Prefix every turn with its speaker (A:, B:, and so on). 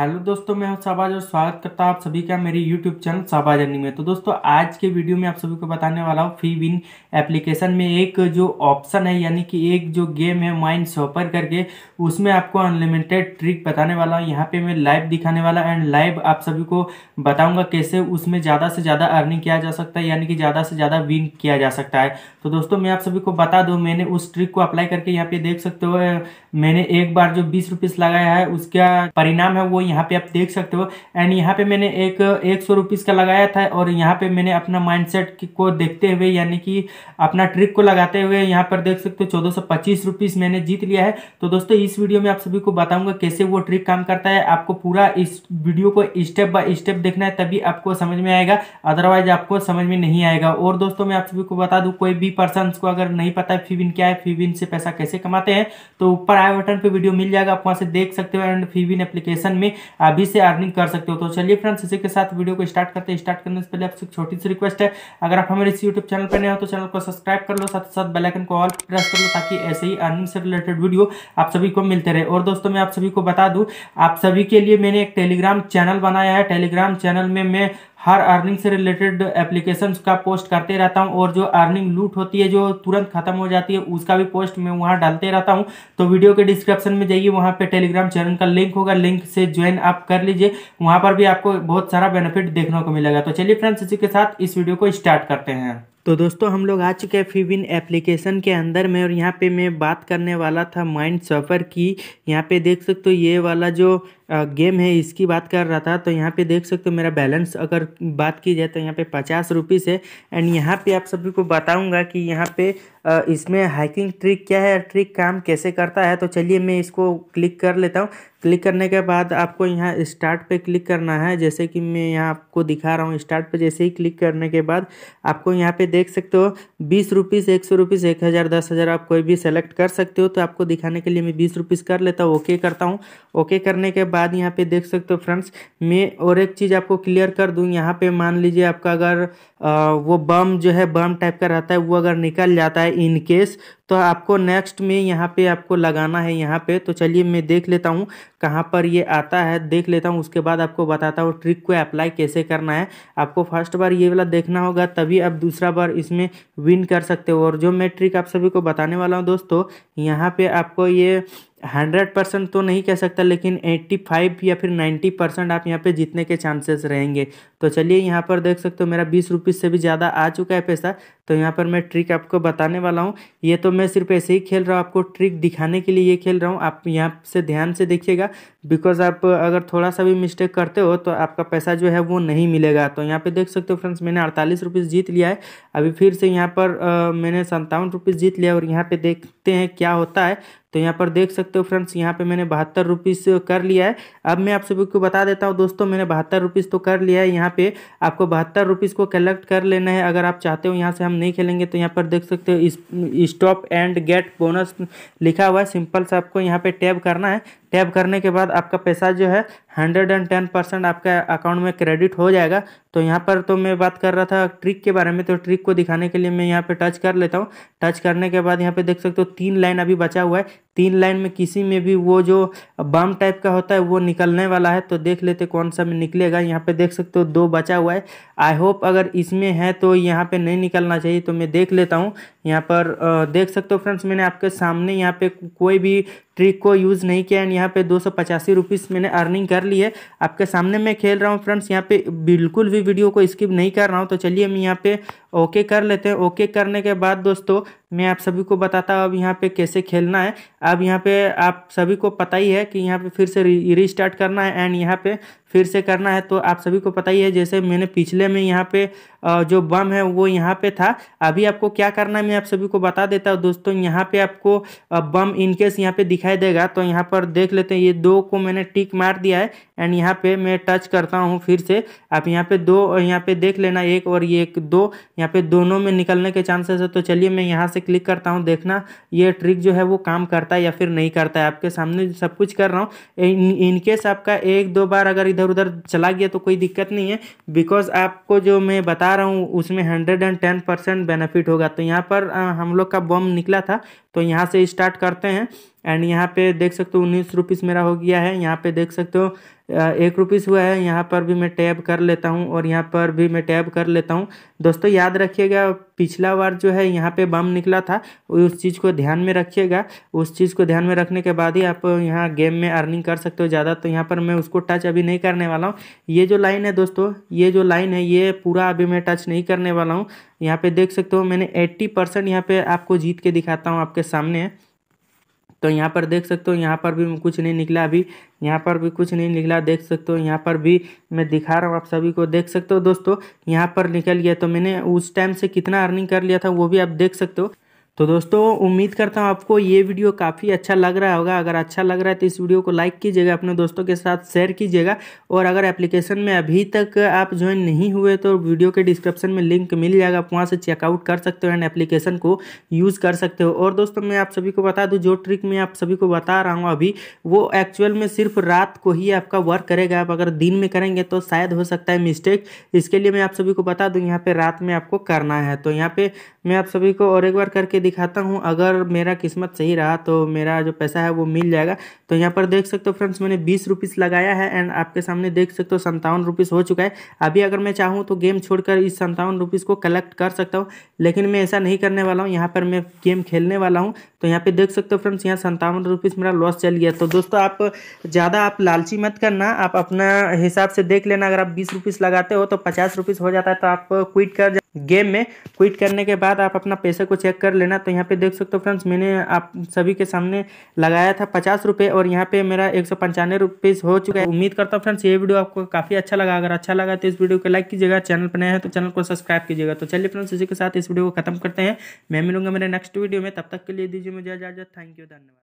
A: hello दोस्तों मैं शाहबाज और स्वागत करता हूँ आप सभी का मेरे यूट्यूब चैनल शाहबाज अर्निंग में तो दोस्तों आज के वीडियो में आप सभी को बताने वाला हूँ फी विन एप्लीकेशन में एक जो ऑप्शन है यानी कि एक जो गेम है माइंड शॉपर करके उसमें आपको अनलिमिटेड ट्रिक बताने वाला हूँ यहाँ पे मैं लाइव दिखाने वाला एंड लाइव आप सभी को बताऊँगा कैसे उसमें ज़्यादा से ज़्यादा अर्निंग किया जा सकता है यानी कि ज़्यादा से ज़्यादा विन किया जा सकता है तो दोस्तों मैं आप सभी को बता दूँ मैंने उस ट्रिक को अप्लाई करके यहाँ पे देख सकते हो मैंने एक बार जो बीस लगाया है उसका परिणाम है वो यहाँ पे आप देख सकते हो एंड यहाँ पे मैंने एक एक सौ रुपीज़ का लगाया था और यहाँ पे मैंने अपना माइंडसेट को देखते हुए यानी कि अपना ट्रिक को लगाते हुए यहाँ पर देख सकते हो चौदह सौ पच्चीस रुपीज़ मैंने जीत लिया है तो दोस्तों इस वीडियो में आप सभी को बताऊंगा कैसे वो ट्रिक काम करता है आपको पूरा इस वीडियो को स्टेप बाय स्टेप देखना है तभी आपको समझ में आएगा अदरवाइज आपको समझ में नहीं आएगा और दोस्तों मैं आप सभी को बता दूँ कोई भी पर्सन को अगर नहीं पता है फीविन क्या है फीविन से पैसा कैसे कमाते हैं तो ऊपर आई बटन पर वीडियो मिल जाएगा आप वहाँ से देख सकते हो एंड फीविन एप्लीकेशन में अभी से अर्निंग कर सकते हो तो चलिए फ्रेंड्स इसी के साथ वीडियो को स्टार्ट करते हैं स्टार्ट करने से पहले आपसे छोटी सी रिक्वेस्ट है अगर आप हमारे इस यूट्यूब चैनल पर नए हो तो चैनल को सब्सक्राइब कर लो साथ ही साथ बेलाइकन को ऑल प्रेस कर लो ताकि ऐसे ही अर्निंग से रिलेटेड वीडियो आप सभी को मिलते रहे और दोस्तों मैं आप सभी को बता दूँ आप सभी के लिए मैंने एक टेलीग्राम चैनल बनाया है टेलीग्राम चैनल में मैं हर अर्निंग से रिलेटेड एप्लीकेशन का पोस्ट करते रहता हूँ और जो अर्निंग लूट होती है जो तुरंत खत्म हो जाती है उसका भी पोस्ट मैं वहाँ डालते रहता हूँ तो वीडियो के डिस्क्रिप्शन में जाइए वहाँ पे टेलीग्राम चैनल का लिंक होगा लिंक से ज्वाइन आप कर लीजिए वहाँ पर भी आपको बहुत सारा बेनिफिट देखने को मिलेगा तो चलिए फ्रेंड्स इसी के साथ इस वीडियो को स्टार्ट करते हैं तो दोस्तों हम लोग आ चुके हैं फिविन एप्लीकेशन के अंदर में और यहाँ पे मैं बात करने वाला था माइंड सफ़र की यहाँ पे देख सकते हो ये वाला जो गेम है इसकी बात कर रहा था तो यहाँ पे देख सकते हो मेरा बैलेंस अगर बात की जाए तो यहाँ पे पचास रुपीस है एंड यहाँ पे आप सभी को बताऊँगा कि यहाँ पे इसमें हाइकिंग ट्रिक क्या है ट्रिक काम कैसे करता है तो चलिए मैं इसको क्लिक कर लेता हूँ क्लिक करने के बाद आपको यहाँ स्टार्ट पे क्लिक करना है जैसे कि मैं यहाँ आपको दिखा रहा हूँ स्टार्ट पे जैसे ही क्लिक करने के बाद आपको यहाँ पे देख सकते हो बीस रुपीज़ एक सौ रुपीज़ एक हज़ार दस हज़ार आप कोई भी सेलेक्ट कर सकते हो तो आपको दिखाने के लिए मैं बीस रुपीज़ कर लेता हूँ ओके करता हूँ ओके करने के बाद बाद यहाँ पे देख सकते हो फ्रेंड्स मैं और एक चीज़ आपको क्लियर कर दूँ यहाँ पे मान लीजिए आपका अगर आ, वो बम जो है बम टाइप का रहता है वो अगर निकल जाता है इन केस तो आपको नेक्स्ट में यहाँ पे आपको लगाना है यहाँ पे तो चलिए मैं देख लेता हूँ कहाँ पर ये आता है देख लेता हूँ उसके बाद आपको बताता हूँ ट्रिक को अप्लाई कैसे करना है आपको फर्स्ट बार ये वाला देखना होगा तभी आप दूसरा बार इसमें विन कर सकते हो और जो मैं ट्रिक आप सभी को बताने वाला हूँ दोस्तों यहाँ पे आपको ये हंड्रेड परसेंट तो नहीं कह सकता लेकिन एट्टी फाइव या फिर नाइन्टी परसेंट आप यहाँ पे जीतने के चांसेस रहेंगे तो चलिए यहाँ पर देख सकते हो मेरा बीस रुपीज़ से भी ज़्यादा आ चुका है पैसा तो यहाँ पर मैं ट्रिक आपको बताने वाला हूँ ये तो मैं सिर्फ ऐसे ही खेल रहा हूँ आपको ट्रिक दिखाने के लिए ये खेल रहा हूँ आप यहाँ से ध्यान से देखिएगा मिलेगा बिकॉज आप अगर थोड़ा सा भी मिस्टेक करते हो तो आपका पैसा जो है वो नहीं मिलेगा तो यहाँ पे देख सकते हो फ्रेंड्स मैंने अड़तालीस रुपीज़ जीत लिया है अभी फिर से यहाँ पर आ, मैंने संतावन रुपीज़ जीत लिया और यहाँ पे देखते हैं क्या होता है तो यहाँ पर देख सकते हो फ्रेंड्स यहाँ पे मैंने बहत्तर रुपीज़ कर लिया है अब मैं आप सभी को बता देता हूँ दोस्तों मैंने बहत्तर रुपीज़ तो कर लिया है यहाँ पे आपको बहत्तर रुपीज़ को कलेक्ट कर लेना है अगर आप चाहते हो यहाँ से हम नहीं खेलेंगे तो यहाँ पर देख सकते हो स्टॉप एंड गेट बोनस लिखा हुआ है सिंपल से आपको यहाँ पर टैब करना है टैब करने के बाद आपका पैसा जो है हंड्रेड एंड टेन परसेंट आपका अकाउंट में क्रेडिट हो जाएगा तो यहाँ पर तो मैं बात कर रहा था ट्रिक के बारे में तो ट्रिक को दिखाने के लिए मैं यहाँ पे टच कर लेता हूँ टच करने के बाद यहाँ पे देख सकते हो तीन लाइन अभी बचा हुआ है तीन लाइन में किसी में भी वो जो बम टाइप का होता है वो निकलने वाला है तो देख लेते कौन सा में निकलेगा यहाँ पे देख सकते हो दो बचा हुआ है आई होप अगर इसमें है तो यहाँ पे नहीं निकलना चाहिए तो मैं देख लेता हूँ यहाँ पर देख सकते हो फ्रेंड्स मैंने आपके सामने यहाँ पे कोई भी ट्रिक को यूज़ नहीं किया एंड यहाँ पे दो सौ पचासी रुपीज़ मैंने अर्निंग कर ली है आपके सामने मैं खेल रहा हूँ फ्रेंड्स यहाँ पे बिल्कुल भी वीडियो को स्किप नहीं कर रहा हूँ तो चलिए हम यहाँ पे ओके कर लेते हैं ओके करने के बाद दोस्तों मैं आप सभी को बताता हूँ अब यहाँ पे कैसे खेलना है अब यहाँ पे आप सभी को पता ही है कि यहाँ पे फिर से री रिस्टार्ट करना है एंड यहाँ पे फिर से करना है तो आप सभी को पता ही है जैसे मैंने पिछले में यहाँ पे जो बम है वो यहाँ पे था अभी आपको क्या करना है मैं आप सभी को बता देता हूँ दोस्तों यहाँ पे आपको बम इनकेस यहाँ पे दिखाई देगा तो यहाँ पर देख लेते हैं ये दो को मैंने टिक मार दिया है एंड यहाँ पे मैं टच करता हूँ फिर से आप यहाँ पे दो और यहाँ पे देख लेना एक और ये एक दो यहाँ पे दोनों में निकलने के चांसेस है तो चलिए मैं यहाँ से क्लिक करता हूँ देखना ये ट्रिक जो है वो काम करता है या फिर नहीं करता है आपके सामने सब कुछ कर रहा हूँ इनकेस आपका एक दो बार अगर इधर उधर चला गया तो कोई दिक्कत नहीं है बिकॉज आपको जो मैं बता रहा हूँ उसमें hundred and ten percent benefit होगा तो यहाँ पर हम लोग का बम निकला था तो यहाँ से स्टार्ट करते हैं एंड यहाँ पे देख सकते हो उन्नीस रुपीस मेरा हो गया है यहाँ पे देख सकते हो एक रुपीस हुआ है यहाँ पर भी मैं टैब कर लेता हूँ और यहाँ पर भी मैं टैब कर लेता हूँ दोस्तों याद रखिएगा पिछला बार जो है यहाँ पे बम निकला था उस चीज़ को ध्यान में रखिएगा उस चीज़ को ध्यान में रखने के बाद ही आप यहाँ गेम में अर्निंग कर सकते हो ज़्यादा तो यहाँ पर मैं उसको टच अभी नहीं करने वाला हूँ ये जो लाइन है दोस्तों ये जो लाइन है ये पूरा अभी मैं टच नहीं करने वाला हूँ यहाँ पर देख सकते हो मैंने एट्टी परसेंट यहाँ पे आपको जीत के दिखाता हूँ आपके सामने तो यहाँ पर देख सकते हो यहाँ पर भी कुछ नहीं निकला अभी यहाँ पर भी कुछ नहीं निकला देख सकते हो यहाँ पर भी मैं दिखा रहा हूँ आप सभी को देख सकते हो दोस्तों यहाँ पर निकल गया तो मैंने उस टाइम से कितना अर्निंग कर लिया था वो भी आप देख सकते हो तो दोस्तों उम्मीद करता हूँ आपको ये वीडियो काफ़ी अच्छा लग रहा होगा अगर अच्छा लग रहा है तो इस वीडियो को लाइक कीजिएगा अपने दोस्तों के साथ शेयर कीजिएगा और अगर एप्लीकेशन में अभी तक आप ज्वाइन नहीं हुए तो वीडियो के डिस्क्रिप्शन में लिंक मिल जाएगा आप वहाँ से चेकआउट कर सकते हो एंड एप्लीकेशन को यूज़ कर सकते हो और दोस्तों मैं आप सभी को बता दूँ जो ट्रिक मैं आप सभी को बता रहा हूँ अभी वो एक्चुअल में सिर्फ रात को ही आपका वर्क करेगा आप अगर दिन में करेंगे तो शायद हो सकता है मिस्टेक इसके लिए मैं आप सभी को बता दूँ यहाँ पर रात में आपको करना है तो यहाँ पर मैं आप सभी को और एक बार करके दिखाता हूँ अगर मेरा किस्मत सही रहा तो मेरा जो पैसा है वो मिल जाएगा तो यहाँ पर देख सकते हो फ्रेंड्स मैंने बीस रुपीज़ लगाया है एंड आपके सामने देख सकते हो संतावन रुपीज़ हो चुका है अभी अगर मैं चाहूँ तो गेम छोड़कर इस संतावन रुपीज़ को कलेक्ट कर सकता हूँ लेकिन मैं ऐसा नहीं करने वाला हूँ यहाँ पर मैं गेम खेलने वाला हूँ तो यहाँ पर देख सकते हो फ्रेंड्स यहाँ संतावन रुपीज़ मेरा लॉस चल गया तो दोस्तों आप ज़्यादा आप लालची मत करना आप अपना हिसाब से देख लेना अगर आप बीस रुपीज़ लगाते हो तो पचास रुपीज़ हो जाता है तो आप क्विट कर गेम में क्विट करने के बाद आप अपना पैसे को चेक कर लेना था तो यहाँ पे देख सकते हो फ्रेंड्स मैंने आप सभी के सामने लगाया था पचास रुपये और यहाँ पे मेरा एक सौ पंचानवे रुपीज़ हो चुका है उम्मीद करता हूँ फ्रेंड्स ये वीडियो आपको काफ़ी अच्छा लगा अगर अच्छा लगा तो इस वीडियो को लाइक कीजिएगा चैनल पर नया है तो चैनल को सब्सक्राइब कीजिएगा तो चलिए फ्रेंड्स इसी के साथ इस वीडियो को खत्म करते हैं मैं मिलूंगा मेरे नेक्स्ट वीडियो में तब तक के लिए दीजिए मुझे इजाजत थैंक यू धन्यवाद